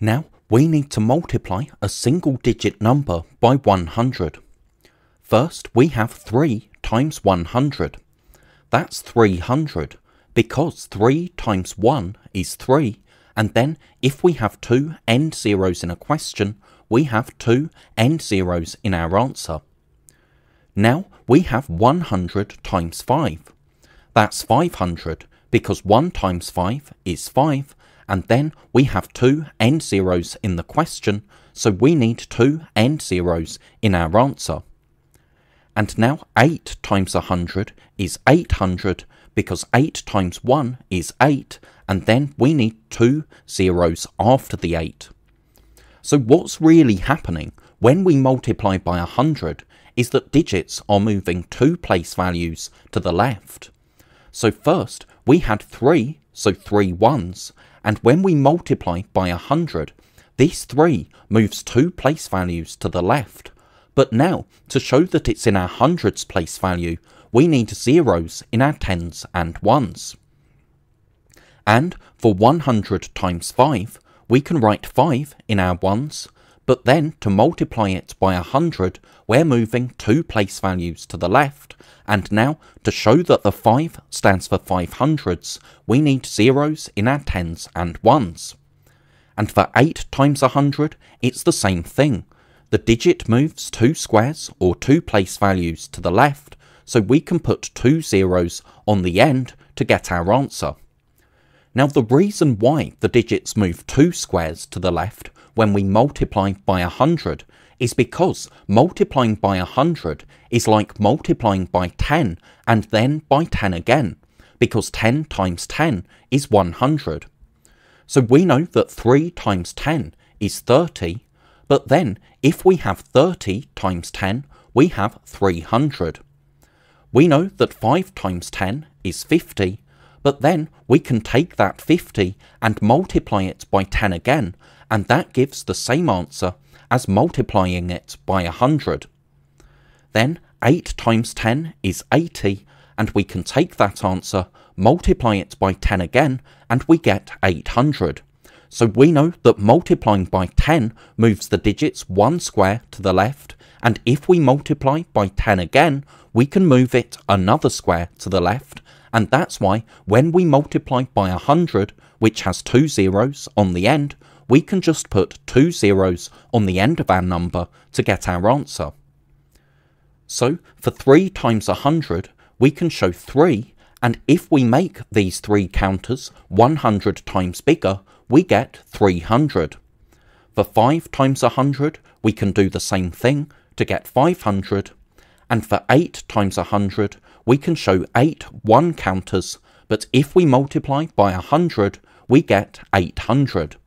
Now, we need to multiply a single digit number by 100. First, we have 3 times 100. That's 300, because 3 times 1 is 3, and then if we have two end zeros in a question, we have two end zeros in our answer. Now, we have 100 times 5. That's 500, because 1 times 5 is 5, and then we have two and zeros in the question, so we need two and zeros in our answer. And now 8 times 100 is 800 because 8 times 1 is 8, and then we need two zeros after the 8. So, what's really happening when we multiply by 100 is that digits are moving two place values to the left. So, first we had 3, so three ones, and when we multiply by 100, this 3 moves two place values to the left. But now, to show that it's in our hundreds place value, we need zeros in our tens and ones. And for 100 times 5, we can write 5 in our ones but then to multiply it by 100, we're moving two place values to the left, and now to show that the 5 stands for 500s, we need zeros in our 10s and 1s. And for 8 times 100, it's the same thing. The digit moves two squares or two place values to the left, so we can put two zeros on the end to get our answer. Now the reason why the digits move two squares to the left when we multiply by 100 is because multiplying by 100 is like multiplying by 10 and then by 10 again, because 10 times 10 is 100. So we know that 3 times 10 is 30, but then if we have 30 times 10, we have 300. We know that 5 times 10 is 50, but then we can take that 50 and multiply it by 10 again, and that gives the same answer as multiplying it by 100. Then 8 times 10 is 80, and we can take that answer, multiply it by 10 again, and we get 800. So we know that multiplying by 10 moves the digits one square to the left, and if we multiply by 10 again, we can move it another square to the left, and that's why when we multiply by 100, which has two zeros on the end, we can just put two zeros on the end of our number to get our answer. So for 3 times 100, we can show 3, and if we make these three counters 100 times bigger, we get 300. For 5 times 100, we can do the same thing to get 500, and for 8 times 100, we can show 8 1 counters, but if we multiply by 100, we get 800.